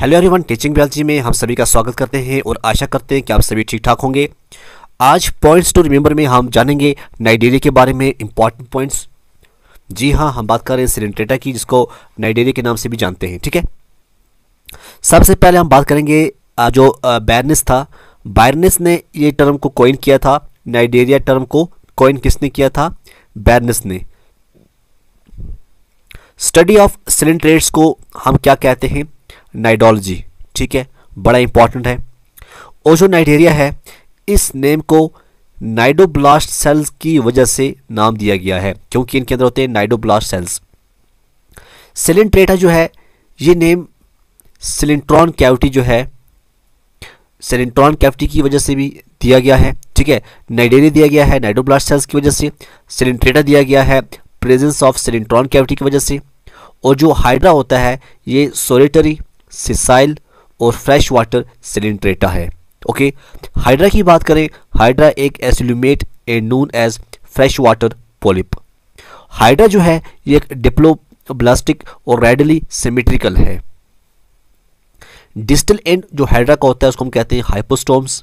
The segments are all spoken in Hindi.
हेलो एवरीवन टीचिंग बायोलॉजी में हम सभी का स्वागत करते हैं और आशा करते हैं कि आप सभी ठीक ठाक होंगे आज पॉइंट्स टू रिमेंबर में हम जानेंगे नाइडेरिया के बारे में इंपॉर्टेंट पॉइंट्स जी हाँ हम बात कर रहे हैं सिलेंट्रेटा की जिसको नाइडेरिया के नाम से भी जानते हैं ठीक है सबसे पहले हम बात करेंगे जो बैरनेस था बैरनेस ने ये टर्म को कॉइन किया था नाइडेरिया टर्म को कॉइन किसने किया था बैरनेस ने स्टडी ऑफ सिलेंट्रेट्स को हम क्या कहते हैं नाइडोलॉजी ठीक है बड़ा इंपॉर्टेंट है ओजो नाइटेरिया है इस नेम को नाइडोब्लास्ट सेल्स की वजह से नाम दिया गया है क्योंकि इनके अंदर होते हैं नाइडोब्लास्ट सेल्स सिलेंट्रेटा जो है ये नेम सिलेंट्रॉन कैविटी जो है सिलेंट्रॉन कैविटी की वजह से भी दिया गया है ठीक है नाइडेरिया दिया गया है नाइडोब्लास्ट सेल्स की वजह से सिलेंट्रेटा दिया गया है प्रेजेंस ऑफ सिलेंट्रॉन कैविटी की वजह से और जो हाइड्रा होता है ये सोलिटरी सिसाइल और फ्रेश वाटर सिलेंट्रेटा है ओके हाइड्रा की बात करें हाइड्रा एक एसल्यूमेट and known as fresh water polyp hydra जो है ये एक डिप्लोब्लास्टिक और रेडली सिमेट्रिकल है डिस्टल एंड जो हाइड्रा का होता है उसको हम कहते हैं हाइपोस्टोम्स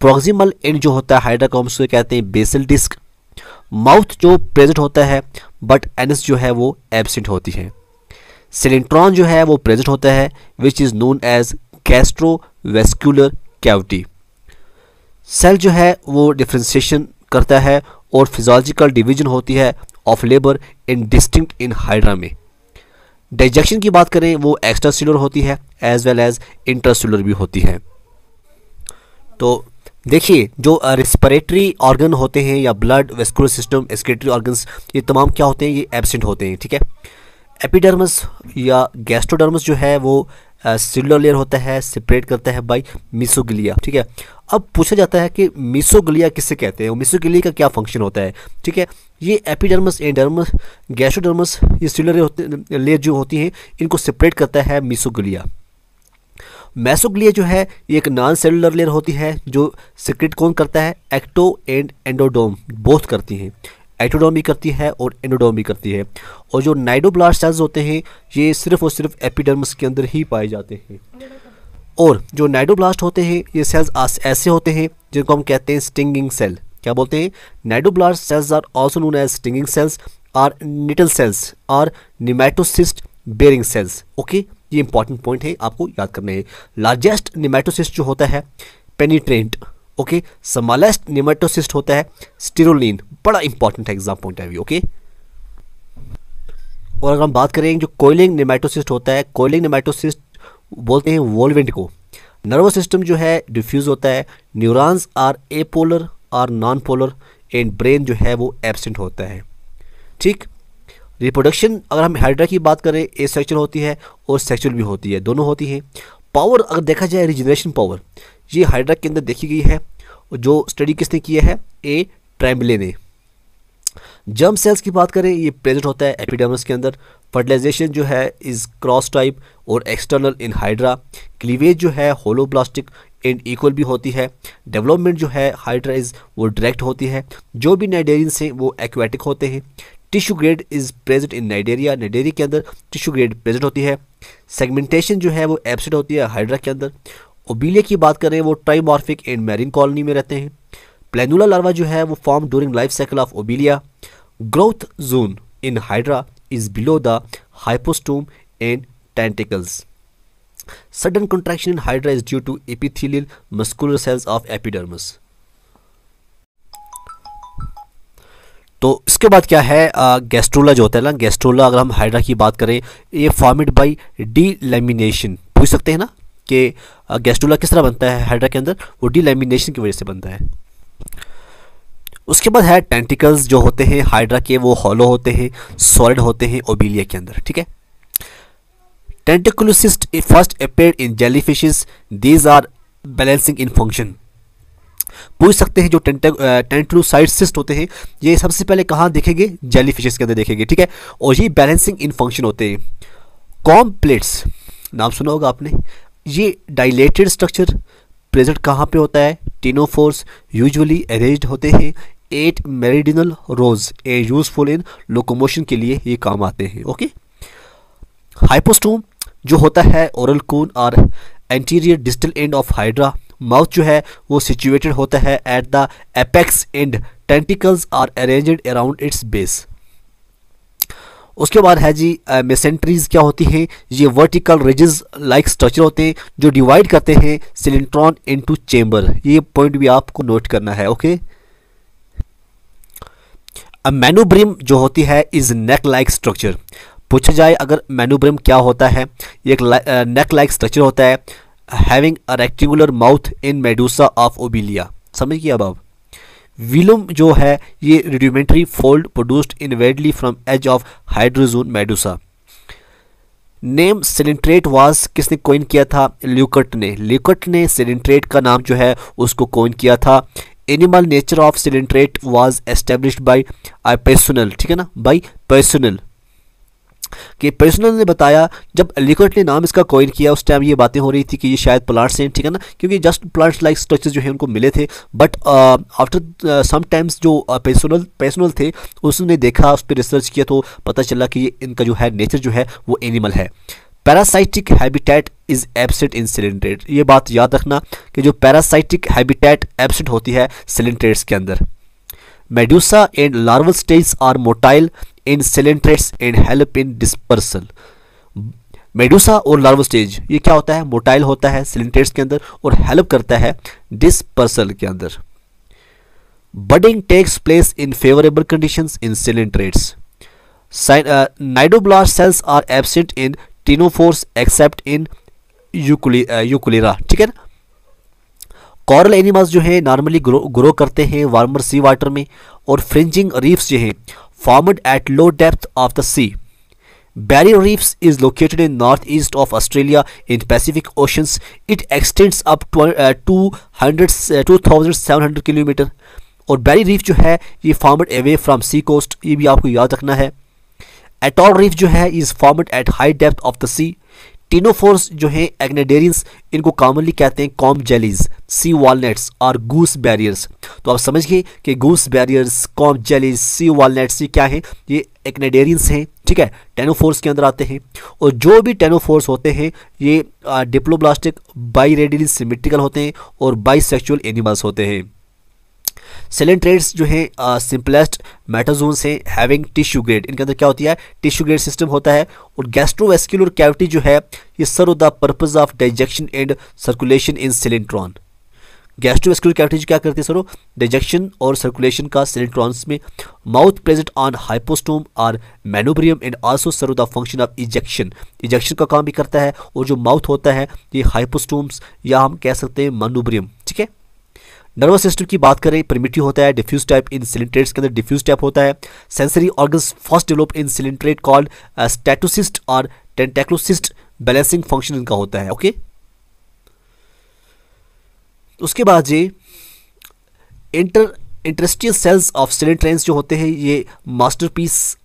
प्रोक्सिमल एंड जो होता है हाइड्रा का हम उसको कहते हैं बेसल डिस्क माउथ जो प्रेजेंट होता है बट एनस जो है वो एबसेंट होती है सिलेंट्रॉन जो है वो प्रेजेंट होता है which is known as gastrovascular cavity cell जो है वो डिफ्रेंसीशन करता है और फिजोलॉजिकल डिवीजन होती है of labour in distinct in hydra में डाइजेक्शन की बात करें वो एक्स्ट्रा सेलुलर होती है एज वेल एज इंट्रासेलुलर भी होती है तो देखिए जो रेस्परेटरी ऑर्गन होते हैं या blood vascular system excretory organs ये तमाम क्या होते हैं ये एबसेंट होते हैं ठीक है एपिडर्मस या गैस्ट्रोडर्मस जो है वो सिल्डर लेयर होता है सेपरेट करता है बाई मिसोगलिया ठीक है अब पूछा जाता है कि मिसोगलिया किससे कहते हैं मिसोगलिया का क्या फंक्शन होता है ठीक है ये एपिडर्मस एंडर्मस गैस्ट्रोडर्मस ये सिल्डर होते लेयर जो होती हैं इनको सेपरेट करता है मिसोगलिया मैसोगलिया जो है ये एक नॉन सेलुलर लेयर होती है जो सिक्रेट कौन करता है एक्टो एंड एंडोडोम बोथ करती हैं एटोडोमी करती है और एंडोडोमी करती है और जो नाइडोब्लास्ट सेल्स होते हैं ये सिर्फ और सिर्फ एपिडर्मस के अंदर ही पाए जाते हैं और जो नाइडोब्लास्ट होते हैं ये सेल्स ऐसे होते हैं जिनको हम कहते हैं स्टिंगिंग सेल क्या बोलते हैं cnidoblast cells are also known as stinging cells or nettle cells or nematocyst bearing cells okay ये इंपॉर्टेंट पॉइंट है आपको याद करने हैं लार्जेस्ट निमेटोसिस्ट जो होता है पेनीट्रेंट ओके समालेस्ट निमेटोसिस्ट होता है स्टीरोन बड़ा इंपॉर्टेंट है exam point of view okay और अगर हम बात करें जो कोयलिंग निमेटोसिस्ट होता है कोयलिंग निमेटोसिस्ट बोलते हैं वोलवेंट को नर्वस सिस्टम जो है डिफ्यूज़ होता है neurons are apolar or non polar and brain जो है वो एबसेंट होता है ठीक रिप्रोडक्शन अगर हम हाइड्रा की बात करें ए सेक्चुअल होती है और सेक्चुअल भी होती है दोनों होती हैं पावर अगर देखा जाए रिजनरेशन पावर ये हाइड्रा के अंदर देखी गई है जो स्टडी किसने किया है ए ट्रैम्बले ने जर्म सेल्स की बात करें ये प्रेजेंट होता है एपिडर्मस के अंदर फर्टिलाइजेशन जो है इज़ क्रॉस टाइप और एक्सटर्नल इन हाइड्रा क्लीवेज जो है होलो प्लास्टिक एंड इक्वल भी होती है डेवलपमेंट जो है हाइड्रा इज़ वो डायरेक्ट होती है जो भी नाइडेरियन हैं वो एक्वेटिक होते हैं tissue grade is present in Cnidaria Cnidaria के अंदर टिश्यू ग्रेड प्रेजेंट होती है सेगमेंटेशन जो है वो एबसेंट होती है हाइड्रा के अंदर ओबीले की बात करें वो ट्राइमॉर्फिक एंड मैरिन कॉलोनी में रहते हैं प्लेनुला लार्वा जो है वो form during life cycle of Obelia growth zone in hydra is below the hypostome and tentacles sudden contraction in hydra is due to epithelial muscular cells of epidermis तो इसके बाद क्या है गैस्ट्रोला जो होता है ना गैस्ट्रोला अगर हम हाइड्रा की बात करें ये फॉर्मिड बाई डी लेमिनेशन पूछ सकते हैं ना के गैस्टूला किस तरह बनता है हाइड्रा के अंदर वो डिलेमिनेशन की वजह से बनता है उसके बाद है टेंटिकल्स जो होते हैं हाइड्रा के वो हॉलो होते हैं सॉलिड होते हैं ओबीलिया के अंदर ठीक है tentaculocyst first appear in jellyfishes these are balancing in function पूछ सकते हैं जो टेंटलोसाइटसिस्ट होते हैं ये सबसे पहले कहाँ देखेंगे जेली फिशेज के अंदर देखेंगे ठीक है और ये बैलेंसिंग इन फंक्शन होते हैं कॉम्प्लेट्स नाम सुना होगा आपने ये डाइलेटेड स्ट्रक्चर प्रेजेंट कहाँ पे होता है टीनोफोर्स यूजुअली अरेंज होते हैं eight meridional rows a useful in locomotion के लिए ये काम आते हैं ओके हाइपोस्टोम जो होता है ओरल कोन और anterior distal end of hydra mouth जो है वो सिचुएटेड होता है at the apex and tentacles are arranged around its base उसके बाद है जी मेसेंट्रीज क्या होती हैं ये वर्टिकल रिजेस लाइक स्ट्रक्चर होते हैं जो डिवाइड करते हैं सिलेंट्रॉन इनटू चेंबर ये पॉइंट भी आपको नोट करना है ओके मैनोब्रिम जो होती है इज नेक लाइक स्ट्रक्चर पूछा जाए अगर मैनोब्रिम क्या होता है ये एक नेक लाइक स्ट्रक्चर होता है having a rectangular mouth in medusa of Obelia समझ गए अब आप विलुम जो है ये rudimentary fold produced inwardly from edge of hydrozoan medusa name coelenterate was किसने कोइन किया था ल्यूकट ने ल्यूकट ने सिलेंट्रेट का नाम जो है उसको कोइन किया था animal nature of coelenterate was established by I Peyssonnel ठीक है ना बाय पर्सनल कि पर्सनल ने बताया जब लिक्विड ने नाम इसका कॉइन किया उस टाइम ये बातें हो रही थी कि ये शायद प्लांट्स हैं ठीक है ना क्योंकि जस्ट प्लांट्स लाइक स्ट्रक्चर जो है उनको मिले थे बट आफ्टर टाइम्स जो पर्सनल uh, पर्सनल थे उसने देखा उस पर रिसर्च किया तो पता चला कि ये इनका जो है नेचर जो है वो एनिमल है parasitic habitat is absent in coelenterate ये बात याद रखना कि जो पैरासाइटिक हैबिटेट एबसेंट होती है सिलेंटेड्स के अंदर medusa and larval stage are motile in coelenterates and help in dispersal medusa और लार्वल स्टेज ये क्या होता है मोटाइल होता है सिलेंट्रेट्स के अंदर और हेल्प करता है डिस्पर्सल के अंदर budding takes place in favourable condition in coelenterates cnidoblast cells are absent in ctenophores except in Euchlora ठीक है ना कॉरल एनिमल्स जो है नॉर्मली ग्रो ग्रो करते हैं वार्मर सी वाटर में और फ्रिंजिंग रीफ्स जो हैं formed at low depth of the sea is located in north east of Australia in Pacific oceans it extends up to hundred to thousand seven hundred kilometre और बैरी रीफ जो है ये formed away from sea coast ये भी आपको याद रखना है एटॉल रीफ जो है is formed at high depth of the sea ctenophores जो हैं एग्नेडेरियंस इनको कॉमनली कहते हैं कॉम जेलीज सी वॉलनेट्स और गूस बैरियर्स तो आप समझ गए कि gooseberries comb jellies sea walnuts ये क्या हैं ये एक्नेडेरियंस हैं ठीक है टेनोफोर्स के अंदर आते हैं और जो भी टेनोफोर्स होते हैं ये डिप्लोब्लास्टिक बाई रेडिली सिमेट्रिकल होते हैं और बाई एनिमल्स होते हैं सेलेंट ट्रेड्स जो हैं सिंपलेस्ट मेटाजोन्स हैं हैविंग टिश्यू ग्रेड इनके अंदर क्या होती है टिश्यू ग्रेड सिस्टम होता है और गैस्ट्रोवेस्कुलर कैविटी जो है ये serve the purpose of digestion and circulation in coelenteron gastrovascular cavity क्या करती है सरो डाइजेक्शन और सर्कुलेशन का सिलेंट्रॉन्स में mouth present on hypostome or manubrium and also serve the function of egestion egestion का काम भी करता है और जो माउथ होता है ये हाइपोस्टोम्स या हम कह सकते हैं मैनोब्रियम ठीक है नर्वस सिस्टम की बात करें प्रिमिटिव होता है डिफ्यूज टाइप इन सिलिंट्रेट्स के अंदर डिफ्यूज टाइप होता है sensory organs first develop in coelenterate called statocyst और टेंटेक्लोसिस्ट बैलेंसिंग फंक्शन इनका होता है ओके उसके बाद ये inter interstitial cells of coelenterates जो होते हैं ये मास्टरपीस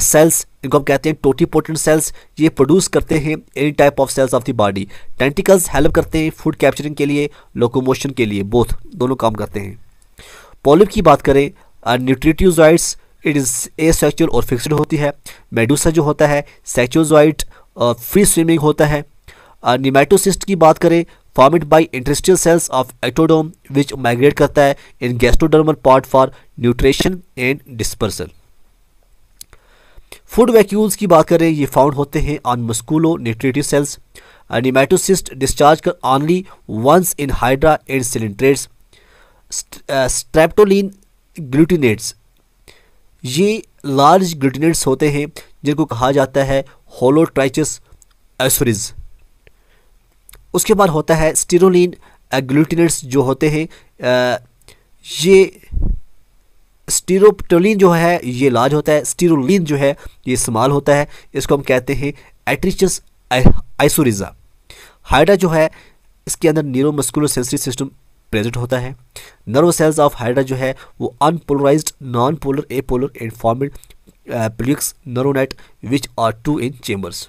सेल्स इनको हम कहते हैं टोटीपोटेंट सेल्स ये प्रोड्यूस करते हैं any type of cells of the body tentacles help करते हैं फूड कैप्चरिंग के लिए लोकोमोशन के लिए बोथ दोनों काम करते हैं पॉलिप की बात करें न्यूट्रिटिवजॉइड्स इट इज सेक्चुअल और फिक्सड होती है मेडूसा जो होता है सेक्चुअजॉइड फ्री स्विमिंग होता है निमेटोसिस्ट की बात करें formed by interstitial cells of ectoderm which migrate करता है in gastrodermal part for nutrition and dispersal food vacuoles की बात करें ये फाउंड होते हैं on musculo nutritive cells nematocyst discharge कर only once in hydra and coelenterates streptolin glutinants ये लार्ज ग्लूटिनेट्स होते हैं जिनको कहा जाता है होलोट्राइचस एसोरिज उसके बाद होता है स्टीरोलिन ग्लूटिनेट्स uh, जो होते हैं uh, ये स्टीरोपटोलिन जो है ये लाज होता है स्टीरोलिन जो है ये इस्तेमाल होता है इसको हम कहते हैं एट्रिचस आइसोरिजा हाइड्रा जो है इसके अंदर न्यूरोमस्कुलर सेंसरी सिस्टम प्रेजेंट होता है नर्व सेल्स ऑफ हाइड्रा जो है वो unpolarised non polar apolar and formed plexus नरोनाइट which are two in chambers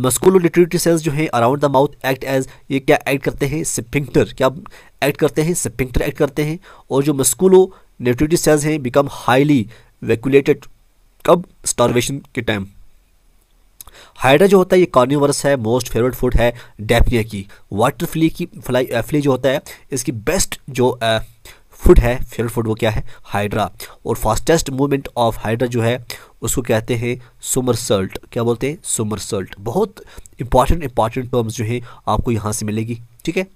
मस्कुलोलिटरेटरी सेल्स जो हैं around the mouth act as ये क्या एक्ट करते हैं सिपिंक्टर क्या एक्ट करते हैं सिपिंक्टर एक्ट करते हैं और जो मस्कुलो न्यूट्रिटी सेल्स हैं बिकम हाईली वेकुलेटेड कब स्टारवेशन के टाइम हाइड्रा जो होता है ये कार्निवर्स है मोस्ट फेवरेट फूड है डेपनिया की वाटर फ्ली की फ्लाई फ्ली uh, जो होता है इसकी बेस्ट जो फूड uh, है फेवरेट फूड वो क्या है हाइड्रा और फास्टेस्ट मूवमेंट ऑफ हाइड्रा जो है उसको कहते हैं सुमरसल्ट क्या बोलते हैं सुमरसल्ट बहुत इंपॉर्टेंट इंपॉर्टेंट टर्म्स जो हैं आपको यहाँ से मिलेगी ठीक है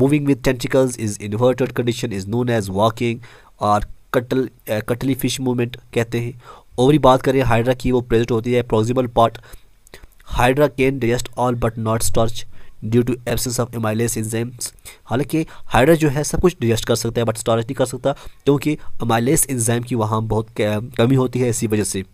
moving with tentacles is inverted condition is known as walking और कटल कटली फिश मूवमेंट कहते हैं और भी बात करें हाइड्रा की वो प्रेजेंट होती है प्रोजिबल part hydra can digest all but not starch due to absence of amylase enzymes हालांकि हाइड्रा जो है सब कुछ डिजेस्ट कर सकता है बट स्टोरेज नहीं कर सकता क्योंकि एमाइलेस इंजाइम की वहाँ बहुत कमी होती है इसी वजह से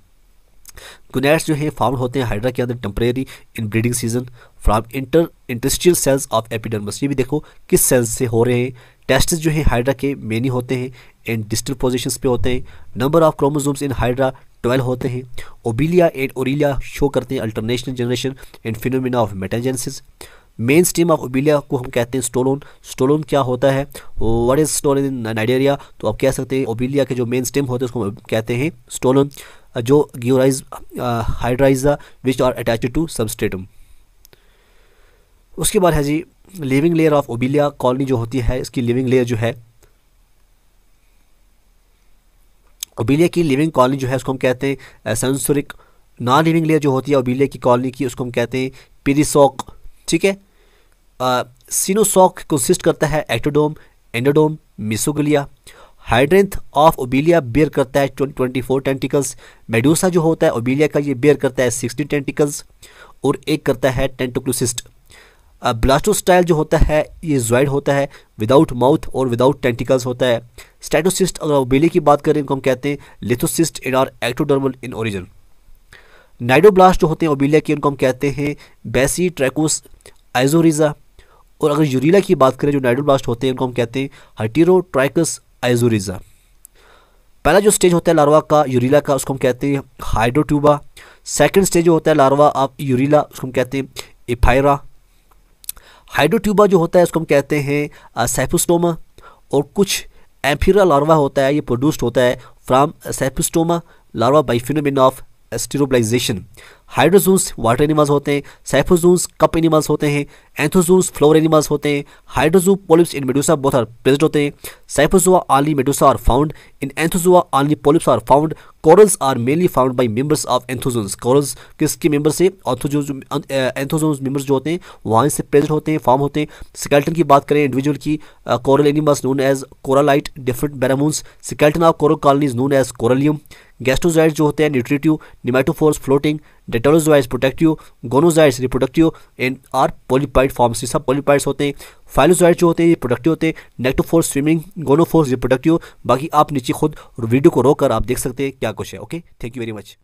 गुनेट्स जो है फाउंड होते हैं हाइड्रा के अंदर temporary in breeding season from inter interstitial cells of epidermis ये भी देखो किस सेल्स से हो रहे हैं टेस्ट जो है हाइड्रा के मेनी होते हैं एंड डिस्टल पोजिशन पे होते हैं number of chromosomes in hydra twelve होते हैं ओबिलिया एंड ओरिलिया शो करते हैं alternational generation and phenomena of metagenesis main stem of Obelia को हम कहते हैं स्टोलोन स्टोलोन क्या होता है what is stolon in Cnidaria तो आप कह सकते हैं ओबिलिया के जो मेन स्टीम होते हैं उसको हम कहते हैं स्टोलोन जो gives rise hydrorhiza which are attach to substratum उसके बाद है जी living layer of Obelia colony जो होती है इसकी लिविंग लेयर जो है ओबिलिया की लिविंग कॉलोनी जो है उसको हम कहते हैं सेंसुरिक नॉन लिविंग लेयर जो होती है ओबिलिया की कॉलोनी की उसको हम कहते हैं पेरिसोक ठीक है सीनोसॉक कंसिस्ट करता है ectoderm endoderm mesoglea hydranth of Obelia bear करता है ट्वेंटी फोर टेंटिकल्स मेडूसा जो होता है ओबिलिया का ये बेयर करता है सिक्सटीन टेंटिकल्स और एक करता है टेंटोक्लोसिस्ट ब्लास्टोस्टाइल जो होता है ये ज्वाइड होता है विदाउट माउथ और विदाउट टेंटिकल्स होता है स्टैटोसिस्ट अगर ओबेली की बात करें इनको हम कहते हैं लिथोसिस्ट इन और एक्टोडर्मल इन ओरिजिन नाइडोब्लास्ट जो होते हैं ओबीलिया के उनको हम कहते हैं बेसी ट्रैकोस आइजोरिजा और अगर यूरिला की बात करें जो नाइडोब्लास्ट होते हैं उनको हम कहते हैं हटीरो ट्राइकस आइजोरिजा पहला जो स्टेज होता है लार्वा का यूरिला का उसको हम कहते हैं हाइड्रोट्यूबा सेकंड स्टेज जो होता है लार्वा आप यूरिला उसको हम कहते हैं इफायरा हाइड्रोट्यूबा जो होता है उसको हम कहते हैं सेफोस्टोमा और कुछ एम्फिरा लार्वा होता है ये प्रोड्यूस्ड होता है from scyphistoma larva by phenomenon of strobilization hydrozoans water animals होते हैं साइफोजोन्स कप एनिमल्स होते हैं एंथोजोन्स फ्लोर एनिमल्स होते हैं hydrozoa polyps in medusa both are present होते हैं scyphozoa early medusa are found in anthozoa early polyps are found corals are mainly found by members of anthozoans corals किसके मेंबर से एंथोजोन्स मेम्बर्स जो होते हैं वहाँ से प्रेजेंट होते हैं फॉर्म होते हैं स्केल्टन की बात करें इंडिविजुअल की coral animals known as corallite different बेरामोन्स skeleton of coral colonies known as corallum gastrozooids जो होते हैं nutritive nematophores floating dactylozooids protective gonozooids reproductive and are polypide forms सब पोलिपाइड्स होते हैं फाइलोजाइड जो होते हैं ये प्रोडक्टिव होते हैं नेक्टोफोर्स स्विमिंग गोनोफोर्स रिप्रोडक्टिव बाकी आप नीचे खुद वीडियो को रोक आप देख सकते हैं क्या कुछ है okay thank you very much